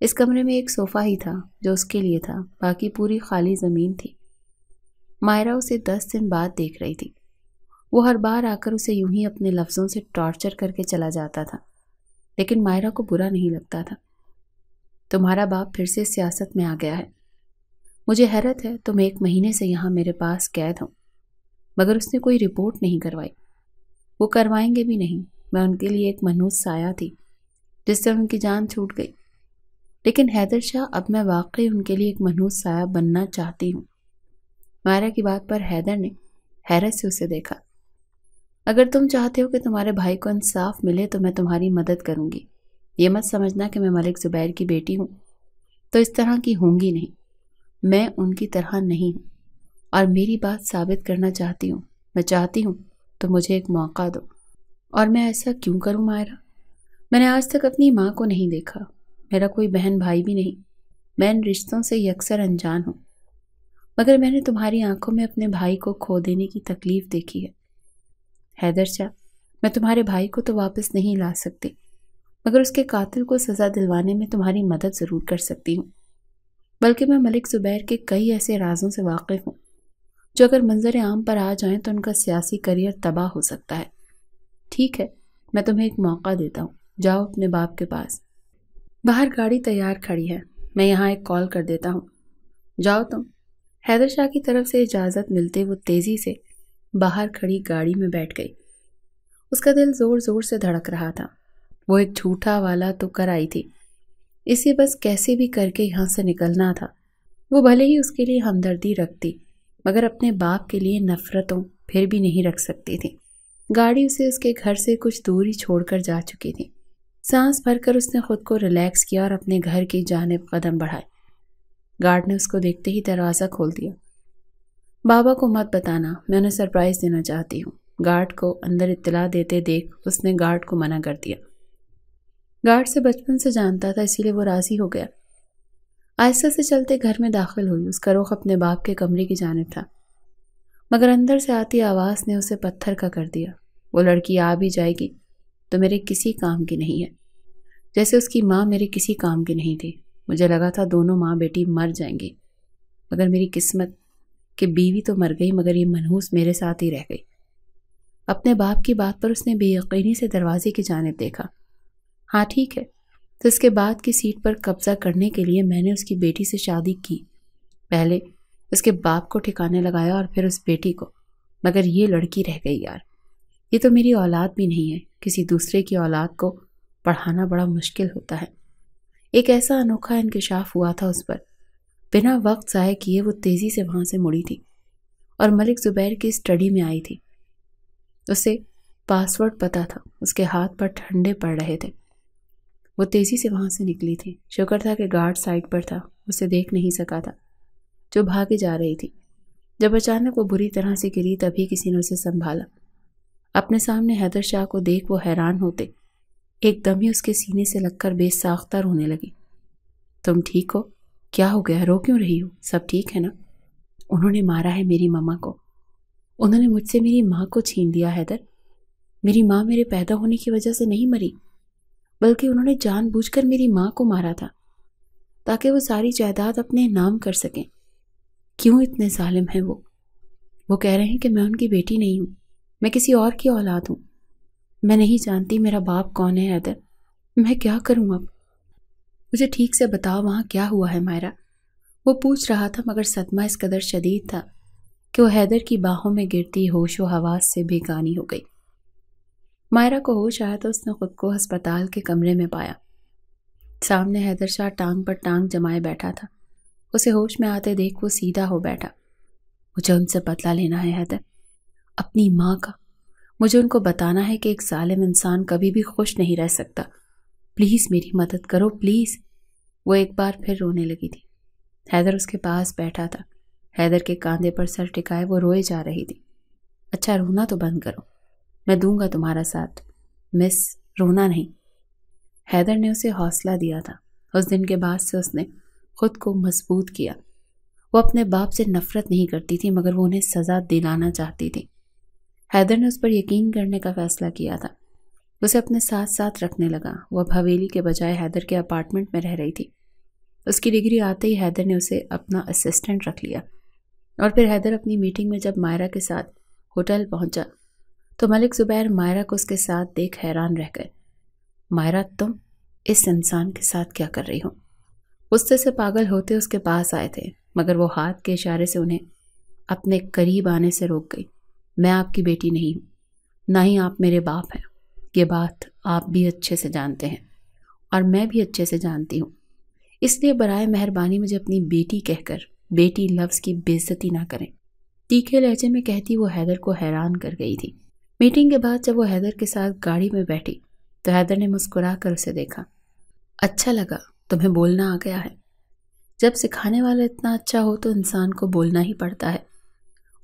इस कमरे में एक सोफ़ा ही था जो उसके लिए था बाकी पूरी खाली ज़मीन थी मायरा उसे दस दिन बाद देख रही थी वो हर बार आकर उसे यूं ही अपने लफ्ज़ों से टॉर्चर करके चला जाता था लेकिन मायरा को बुरा नहीं लगता था तुम्हारा बाप फिर से सियासत में आ गया है मुझे हैरत है तुम एक महीने से यहाँ मेरे पास कैद हो मगर उसने कोई रिपोर्ट नहीं करवाई वो करवाएंगे भी नहीं मैं उनके लिए एक मनहूस साया थी जिससे उनकी जान छूट गई लेकिन हैदर शाह अब मैं वाकई उनके लिए एक मनहूस साया बनना चाहती हूँ मायरा की बात पर हैदर ने हैरत से उसे देखा अगर तुम चाहते हो कि तुम्हारे भाई को इंसाफ मिले तो मैं तुम्हारी मदद करूँगी ये मत समझना कि मैं मलिक ज़ुबैर की बेटी हूँ तो इस तरह की होंगी नहीं मैं उनकी तरह नहीं हूँ और मेरी बात साबित करना चाहती हूँ मैं चाहती हूँ तो मुझे एक मौका दो और मैं ऐसा क्यों करूँ मायरा मैंने आज तक अपनी माँ को नहीं देखा मेरा कोई बहन भाई भी नहीं मैं इन रिश्तों से यकसर अनजान हूँ मगर मैंने तुम्हारी आंखों में अपने भाई को खो देने की तकलीफ़ देखी है हैदर शाह मैं तुम्हारे भाई को तो वापस नहीं ला सकती मगर उसके कातिल को सज़ा दिलवाने में तुम्हारी मदद ज़रूर कर सकती हूँ बल्कि मैं मलिक ज़ुबैर के कई ऐसे राजों से वाकिफ़ हूँ जो अगर मंजर आम पर आ जाएं तो उनका सियासी करियर तबाह हो सकता है ठीक है मैं तुम्हें एक मौका देता हूँ जाओ अपने बाप के पास बाहर गाड़ी तैयार खड़ी है मैं यहाँ एक कॉल कर देता हूँ जाओ तुम हैदर शाह की तरफ से इजाज़त मिलते वो तेज़ी से बाहर खड़ी गाड़ी में बैठ गई उसका दिल ज़ोर ज़ोर से धड़क रहा था वो एक झूठा वाला तो कर आई थी इसे बस कैसे भी करके यहाँ से निकलना था वो भले ही उसके लिए हमदर्दी रखती मगर अपने बाप के लिए नफ़रतों फिर भी नहीं रख सकती थी गाड़ी उसे उसके घर से कुछ दूर ही छोड़कर जा चुकी थी सांस भरकर उसने खुद को रिलैक्स किया और अपने घर की जानब कदम बढ़ाए गार्ड ने उसको देखते ही दरवाज़ा खोल दिया बाबा को मत बताना मैं उन्हें सरप्राइज़ देना चाहती हूँ गार्ड को अंदर इतला देते देख उसने गार्ड को मना कर दिया गार्ड से बचपन से जानता था इसीलिए वो राज़ी हो गया आहिस्ता से चलते घर में दाखिल हुई उसका रुख अपने बाप के कमरे की जानब था मगर अंदर से आती आवाज़ ने उसे पत्थर का कर दिया वो लड़की आ भी जाएगी तो मेरे किसी काम की नहीं है जैसे उसकी माँ मेरे किसी काम की नहीं थी मुझे लगा था दोनों माँ बेटी मर जाएंगी मगर मेरी किस्मत कि बीवी तो मर गई मगर ये मनहूस मेरे साथ ही रह गई अपने बाप की बात पर उसने बेयकीनी से दरवाजे की जानब देखा हाँ ठीक है तो इसके बाद की सीट पर कब्जा करने के लिए मैंने उसकी बेटी से शादी की पहले उसके बाप को ठिकाने लगाया और फिर उस बेटी को मगर ये लड़की रह गई यार ये तो मेरी औलाद भी नहीं है किसी दूसरे की औलाद को पढ़ाना बड़ा मुश्किल होता है एक ऐसा अनोखा इंकशाफ हुआ था उस पर बिना वक्त ज़ाय किए वो तेज़ी से वहाँ से मुड़ी थी और मलिक ज़ुबैर की स्टडी में आई थी उसे पासवर्ड पता था उसके हाथ पर ठंडे पड़ रहे थे वो तेज़ी से वहाँ से निकली थी शुक्र था कि गार्ड साइड पर था उसे देख नहीं सका था जो भागे जा रही थी जब अचानक वो बुरी तरह से गिरी तभी किसी ने उसे संभाला अपने सामने हैदर शाह को देख वो हैरान होते एकदम ही उसके सीने से लगकर बेसाख्ता रोने लगी तुम ठीक हो क्या हो गया रो क्यों रही हो सब ठीक है ना उन्होंने मारा है मेरी मामा को उन्होंने मुझसे मेरी माँ को छीन दिया हैदर मेरी माँ मेरे पैदा होने की वजह से नहीं मरी बल्कि उन्होंने जानबूझकर मेरी माँ को मारा था ताकि वो सारी जायदाद अपने नाम कर सकें क्यों इतने ालिम हैं वो वो कह रहे हैं कि मैं उनकी बेटी नहीं हूँ मैं किसी और की औलाद हूँ मैं नहीं जानती मेरा बाप कौन है हैदर मैं क्या करूँ अब मुझे ठीक से बताओ वहाँ क्या हुआ है मायरा वो पूछ रहा था मगर सदमा इस कदर शदीद था कि वो हैदर की बाहों में गिरती होश व हवास से बेगानी हो गई मायरा को होश आया तो उसने खुद को अस्पताल के कमरे में पाया सामने हैदर शाह टांग पर टांग जमाए बैठा था उसे होश में आते देख वो सीधा हो बैठा मुझे उनसे बदला लेना है हैदर अपनी माँ का मुझे उनको बताना है कि एक सालिम इंसान कभी भी खुश नहीं रह सकता प्लीज़ मेरी मदद करो प्लीज़ वो एक बार फिर रोने लगी थी हैदर उसके पास बैठा था हैदर के कांधे पर सर टिकाए वो रोए जा रही थी अच्छा रोना तो बंद करो मैं दूंगा तुम्हारा साथ मिस रोना नहीं हैदर ने उसे हौसला दिया था उस दिन के बाद से उसने खुद को मजबूत किया वो अपने बाप से नफरत नहीं करती थी मगर वो उन्हें सज़ा दिलाना चाहती थी हैदर ने उस पर यकीन करने का फ़ैसला किया था उसे अपने साथ साथ रखने लगा वह हवेली के बजाय हैदर के अपार्टमेंट में रह रही थी उसकी डिग्री आते ही हैदर ने उसे अपना असिस्टेंट रख लिया और फिर हैदर अपनी मीटिंग में जब मायरा के साथ होटल पहुंचा तो मलिक ज़ुबैर मायरा को उसके साथ देख हैरान रह गए मायरा तुम इस इंसान के साथ क्या कर रही हो गुस्से से पागल होते उसके पास आए थे मगर वो हाथ के इशारे से उन्हें अपने करीब आने से रोक गई मैं आपकी बेटी नहीं हूँ ना ही आप मेरे बाप हैं ये बात आप भी अच्छे से जानते हैं और मैं भी अच्छे से जानती हूँ इसलिए बरए मेहरबानी मुझे अपनी बेटी कहकर बेटी लफ्ज़ की बेजती ना करें तीखे लहजे में कहती वो हैदर को हैरान कर गई थी मीटिंग के बाद जब वो हैदर के साथ गाड़ी में बैठी तो हैदर ने मुस्कुरा कर उसे देखा अच्छा लगा तुम्हें बोलना आ गया है जब सिखाने वाला इतना अच्छा हो तो इंसान को बोलना ही पड़ता है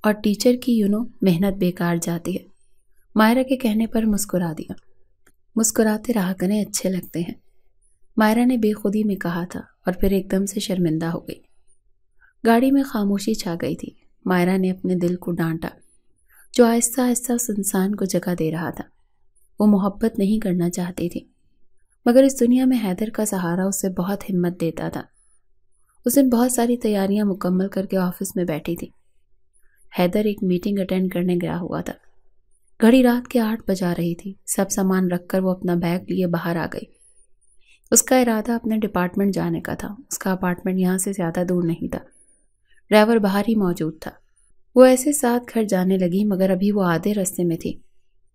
और टीचर की यू नो मेहनत बेकार जाती है मायरा के कहने पर मुस्कुरा दिया मुस्कुराते रहा करें अच्छे लगते हैं मायरा ने बेखुदी में कहा था और फिर एकदम से शर्मिंदा हो गई गाड़ी में खामोशी छा गई थी मायरा ने अपने दिल को डांटा जो आहिस्ता आहिस्ता उस इंसान को जगह दे रहा था वो मोहब्बत नहीं करना चाहती थी मगर इस दुनिया में हैदर का सहारा उसे बहुत हिम्मत देता था दिन बहुत सारी तैयारियां मुकम्मल करके ऑफिस में बैठी थी हैदर एक मीटिंग अटेंड करने गया हुआ था घड़ी रात के आठ बजा रही थी सब सामान रखकर वो अपना बैग लिए बाहर आ गई उसका इरादा अपने डिपार्टमेंट जाने का था उसका अपार्टमेंट यहाँ से ज़्यादा दूर नहीं था ड्राइवर बाहर ही मौजूद था वो ऐसे साथ घर जाने लगी मगर अभी वो आधे रास्ते में थी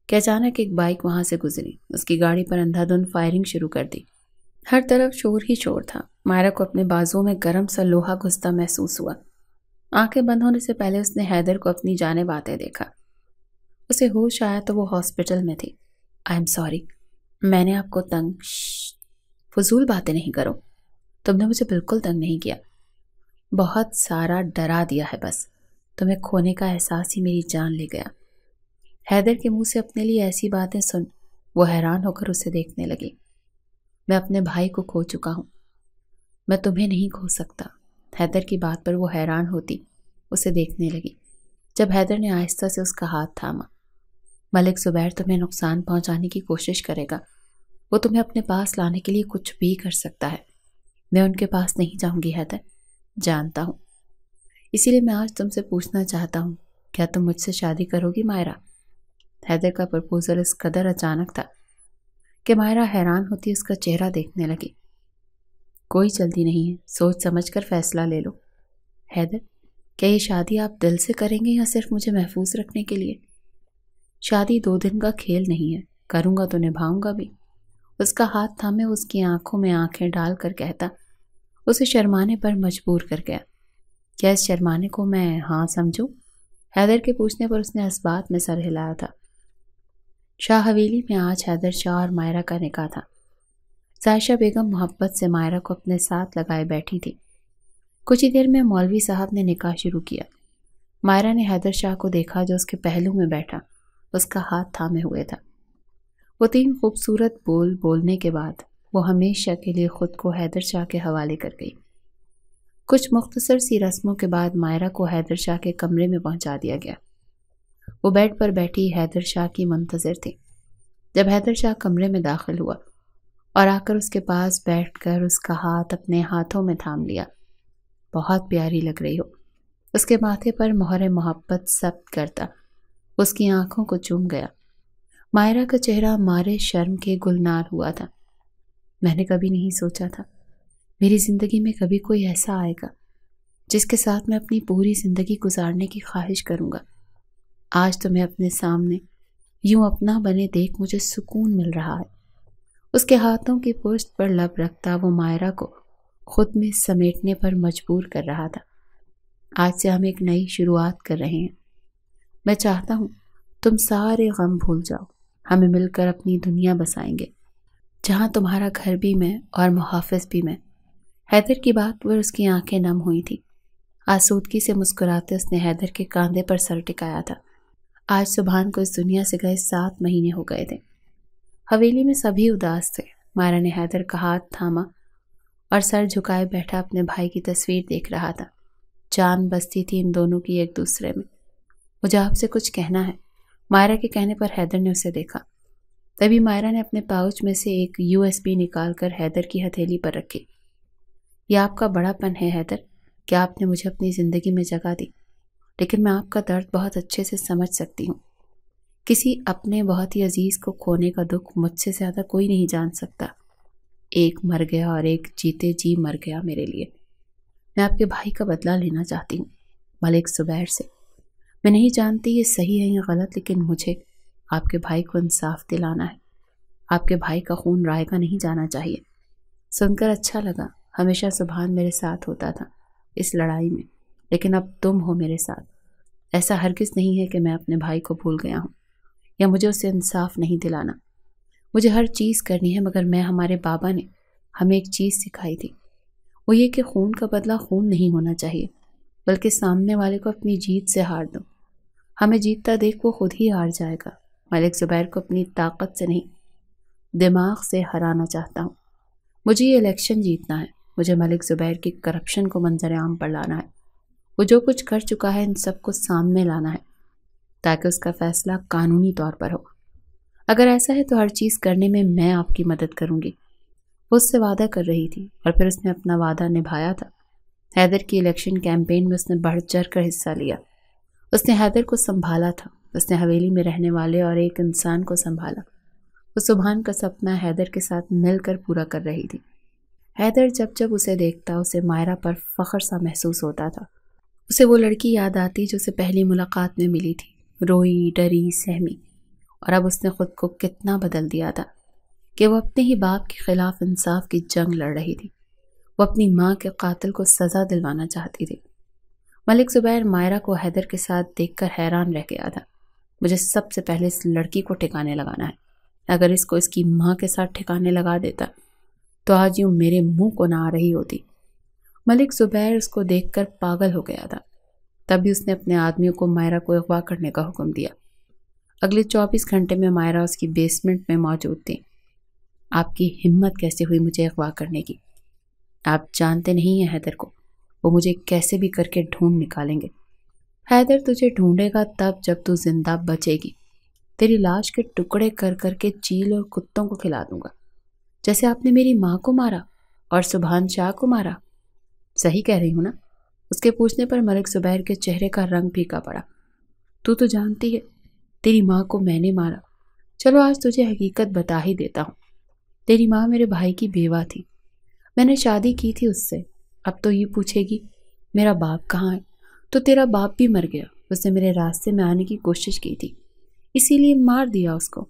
कि अचानक एक बाइक वहाँ से गुजरी उसकी गाड़ी पर अंधाधुंध फायरिंग शुरू कर दी हर तरफ शोर ही शोर था मायरा को अपने बाजुओं में गर्म सा लोहा घुसता महसूस हुआ आंखें बंद होने से पहले उसने हैदर को अपनी जाने बातें देखा उसे होश आया तो वो हॉस्पिटल में थी आई एम सॉरी मैंने आपको तंग फजूल बातें नहीं करो तुमने मुझे बिल्कुल तंग नहीं किया बहुत सारा डरा दिया है बस तो मैं खोने का एहसास ही मेरी जान ले गया हैदर के मुंह से अपने लिए ऐसी बातें सुन वो हैरान होकर उसे देखने लगी मैं अपने भाई को खो चुका हूँ मैं तुम्हें नहीं खो सकता हैदर की बात पर वो हैरान होती उसे देखने लगी जब हैदर ने आहिस्ता से उसका हाथ थामा मलिक ज़ुबैर तुम्हें नुकसान पहुंचाने की कोशिश करेगा वो तुम्हें अपने पास लाने के लिए कुछ भी कर सकता है मैं उनके पास नहीं जाऊंगी हैदर जानता हूँ इसीलिए मैं आज तुमसे पूछना चाहता हूँ क्या तुम मुझसे शादी करोगी मायरा हैदर का प्रपोज़ल इस कदर अचानक था कि मायरा हैरान होती उसका चेहरा देखने लगी कोई जल्दी नहीं है सोच समझ कर फैसला ले लो हैदर क्या ये शादी आप दिल से करेंगे या सिर्फ मुझे महफूज रखने के लिए शादी दो दिन का खेल नहीं है करूँगा तो निभाऊँगा भी उसका हाथ थामे उसकी आंखों में आंखें डाल कर कहता उसे शर्माने पर मजबूर कर गया क्या इस शर्माने को मैं हाँ समझूं? हैदर के पूछने पर उसने इस्बात में सर हिलाया था शाह हवेली में आज हैदर शाह और मायरा का निका था सायशा बेगम मोहब्बत से मायरा को अपने साथ लगाए बैठी थी कुछ ही देर में मौलवी साहब ने निकाह शुरू किया मायरा ने हैदर शाह को देखा जो उसके पहलू में बैठा उसका हाथ थामे हुए था वो तीन खूबसूरत बोल बोलने के बाद वो हमेशा के लिए ख़ुद को हैदर शाह के हवाले कर गई कुछ मुख्तसर सी रस्मों के बाद मायरा को हैदर शाह के कमरे में पहुंचा दिया गया वो बेड पर बैठी हैदर शाह की मंतज़र थी जब हैदर शाह कमरे में दाखिल हुआ और आकर उसके पास बैठकर उसका हाथ अपने हाथों में थाम लिया बहुत प्यारी लग रही हो उसके माथे पर मोहर मोहब्बत सब्त करता उसकी आंखों को चूम गया मायरा का चेहरा मारे शर्म के गुलनार हुआ था मैंने कभी नहीं सोचा था मेरी ज़िंदगी में कभी कोई ऐसा आएगा जिसके साथ मैं अपनी पूरी ज़िंदगी गुजारने की ख्वाहिश करूँगा आज तो मैं अपने सामने यूं अपना बने देख मुझे सुकून मिल रहा है उसके हाथों की पोस्ट पर लब रखता वो मायरा को खुद में समेटने पर मजबूर कर रहा था आज से हम एक नई शुरुआत कर रहे हैं मैं चाहता हूँ तुम सारे गम भूल जाओ हमें मिलकर अपनी दुनिया बसाएंगे जहाँ तुम्हारा घर भी मैं और मुहाफ़ भी मैं हैदर की बात पर उसकी आंखें नम हुई थी आसूदगी से मुस्कुराते उसने हैदर के कांधे पर सर टिकाया था आज सुबहान को इस दुनिया से गए सात महीने हो गए थे हवेली में सभी उदास थे मारा ने हैदर का हाथ थामा और सर झुकाए बैठा अपने भाई की तस्वीर देख रहा था जान बसती थी इन दोनों की एक दूसरे में मुझे आपसे कुछ कहना है मायरा के कहने पर हैदर ने उसे देखा तभी मायरा ने अपने पाउच में से एक यूएसबी निकालकर हैदर की हथेली पर रखी यह आपका बड़ापन है हैदर क्या आपने मुझे अपनी ज़िंदगी में जगा दी लेकिन मैं आपका दर्द बहुत अच्छे से समझ सकती हूँ किसी अपने बहुत ही अजीज़ को खोने का दुख मुझसे ज़्यादा कोई नहीं जान सकता एक मर गया और एक जीते जी मर गया मेरे लिए मैं आपके भाई का बदला लेना चाहती हूँ मलिक सुबैर से मैं नहीं जानती ये सही है या गलत लेकिन मुझे आपके भाई को इंसाफ दिलाना है आपके भाई का खून राय का नहीं जाना चाहिए सुनकर अच्छा लगा हमेशा सुभान मेरे साथ होता था इस लड़ाई में लेकिन अब तुम हो मेरे साथ ऐसा हरगिज़ नहीं है कि मैं अपने भाई को भूल गया हूँ या मुझे उसे इंसाफ नहीं दिलाना मुझे हर चीज़ करनी है मगर मैं हमारे बाबा ने हमें एक चीज़ सिखाई थी वो ये कि खून का बदला खून नहीं होना चाहिए बल्कि सामने वाले को अपनी जीत से हार दो हमें जीतता देख वो खुद ही हार जाएगा मलिक ज़ुबैर को अपनी ताकत से नहीं दिमाग से हराना चाहता हूँ मुझे ये इलेक्शन जीतना है मुझे मलिक ज़ुबैर की करप्शन को मंजर आम पर लाना है वो जो कुछ कर चुका है इन सबको सामने लाना है ताकि उसका फ़ैसला कानूनी तौर पर हो अगर ऐसा है तो हर चीज़ करने में मैं आपकी मदद करूँगी वो उससे वादा कर रही थी और फिर उसने अपना वादा निभाया था हैदर की इलेक्शन कैंपेन में उसने बढ़ चढ़ कर हिस्सा लिया उसने हैदर को संभाला था उसने हवेली में रहने वाले और एक इंसान को संभाला वो सुबहान का सपना हैदर के साथ मिलकर पूरा कर रही थी हैदर जब जब उसे देखता उसे मायरा पर फ़ख्र सा महसूस होता था उसे वो लड़की याद आती जो उसे पहली मुलाकात में मिली थी रोई डरी सहमी और अब उसने ख़ुद को कितना बदल दिया था कि वो अपने ही बाप के ख़िलाफ़ इंसाफ की जंग लड़ रही थी वो अपनी माँ के कातिल को सज़ा दिलवाना चाहती थी मलिक ज़ुबैर मायरा को हैदर के साथ देखकर हैरान रह गया था मुझे सबसे पहले इस लड़की को ठिकाने लगाना है अगर इसको इसकी माँ के साथ ठिकाने लगा देता तो आज यूँ मेरे मुंह को ना आ रही होती मलिक ज़ुबैर उसको देखकर पागल हो गया था तभी उसने अपने आदमियों को मायरा को अगवा करने का हुक्म दिया अगले चौबीस घंटे में मायरा उसकी बेसमेंट में मौजूद थी आपकी हिम्मत कैसे हुई मुझे अगवा करने की आप जानते नहीं हैं हैदर को वो मुझे कैसे भी करके ढूंढ निकालेंगे हैदर तुझे ढूंढेगा तब जब तू जिंदा बचेगी तेरी लाश के टुकड़े कर करके चील और कुत्तों को खिला दूंगा जैसे आपने मेरी माँ को मारा और सुबहान शाह को मारा सही कह रही हूँ ना उसके पूछने पर मलिक जुबैर के चेहरे का रंग फीका पड़ा तू तो जानती है तेरी माँ को मैंने मारा चलो आज तुझे हकीकत बता ही देता हूँ तेरी माँ मेरे भाई की बेवा थी मैंने शादी की थी उससे अब तो ये पूछेगी मेरा बाप कहाँ है तो तेरा बाप भी मर गया उसने मेरे रास्ते में आने की कोशिश की थी इसीलिए मार दिया उसको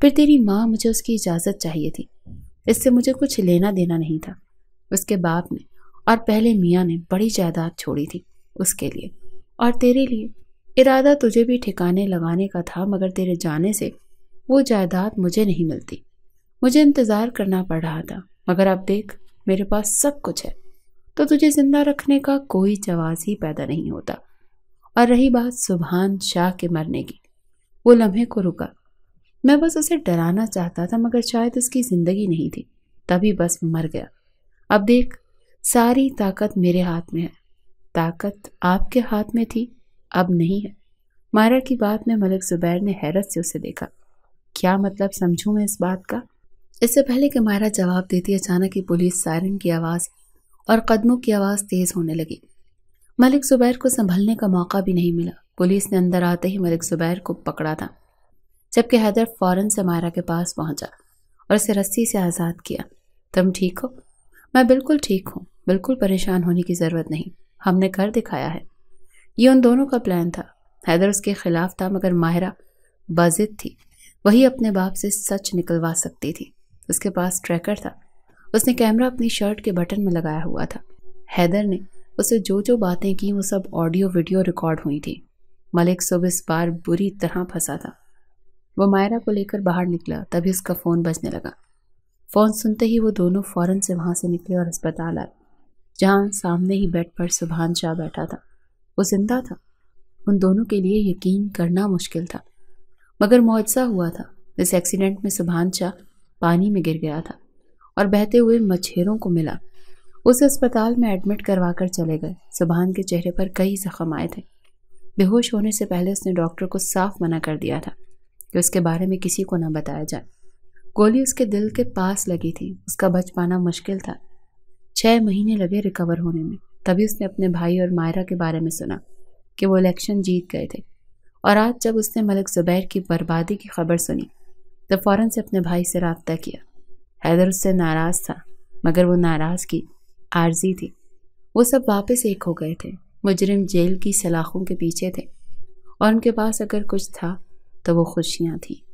फिर तेरी माँ मुझे उसकी इजाज़त चाहिए थी इससे मुझे कुछ लेना देना नहीं था उसके बाप ने और पहले मियाँ ने बड़ी जायदाद छोड़ी थी उसके लिए और तेरे लिए इरादा तुझे भी ठिकाने लगाने का था मगर तेरे जाने से वो जायदाद मुझे नहीं मिलती मुझे इंतज़ार करना पड़ रहा था मगर अब देख मेरे पास सब कुछ है तो तुझे ज़िंदा रखने का कोई जवाब ही पैदा नहीं होता और रही बात सुबहान शाह के मरने की वो लम्हे को रुका मैं बस उसे डराना चाहता था मगर शायद उसकी ज़िंदगी नहीं थी तभी बस मर गया अब देख सारी ताकत मेरे हाथ में है ताकत आपके हाथ में थी अब नहीं है मायरा की बात में मलिक ज़ुबैर ने हैरत से उसे देखा क्या मतलब समझूँ मैं इस बात का इससे पहले कि मायरा जवाब देती अचानक ही पुलिस सायरन की आवाज़ और कदमों की आवाज़ तेज़ होने लगी मलिक ज़ुबैर को संभलने का मौका भी नहीं मिला पुलिस ने अंदर आते ही मलिक ज़ुबैर को पकड़ा था जबकि हैदर फ़ौरन से मायरा के पास पहुंचा और उसे रस्सी से आज़ाद किया तुम ठीक हो मैं बिल्कुल ठीक हूँ बिल्कुल परेशान होने की ज़रूरत नहीं हमने कर दिखाया है ये उन दोनों का प्लान था हैदर उसके खिलाफ था मगर माहरा बाजिद थी वही अपने बाप से सच निकलवा सकती थी उसके पास ट्रैकर था उसने कैमरा अपनी शर्ट के बटन में लगाया हुआ था हैदर ने उसे जो जो बातें की वो सब ऑडियो वीडियो रिकॉर्ड हुई थी मलिक सुबह इस बार बुरी तरह फंसा था वो मायरा को लेकर बाहर निकला तभी उसका फ़ोन बजने लगा फ़ोन सुनते ही वो दोनों फ़ौरन से वहाँ से निकले और अस्पताल आए जहाँ सामने ही बेड पर सुबहान शाह बैठा था वो जिंदा था उन दोनों के लिए यकीन करना मुश्किल था मगर मुआवजा हुआ था इस एक्सीडेंट में सुबहान शाह पानी में गिर गया था और बहते हुए मच्छरों को मिला उसे अस्पताल में एडमिट करवा कर चले गए सुबहान के चेहरे पर कई जख्म आए थे बेहोश होने से पहले उसने डॉक्टर को साफ मना कर दिया था कि उसके बारे में किसी को ना बताया जाए गोली उसके दिल के पास लगी थी उसका बच पाना मुश्किल था छः महीने लगे रिकवर होने में तभी उसने अपने भाई और मायरा के बारे में सुना कि वो इलेक्शन जीत गए थे और आज जब उसने मलिक ज़ुबैर की बर्बादी की खबर सुनी तो फ़ौर से अपने भाई से रबता किया हैदर उससे नाराज़ था मगर वो की आर्जी थी वो सब वापस एक हो गए थे मुजरिम जेल की सलाखों के पीछे थे और उनके पास अगर कुछ था तो वो खुशियाँ थीं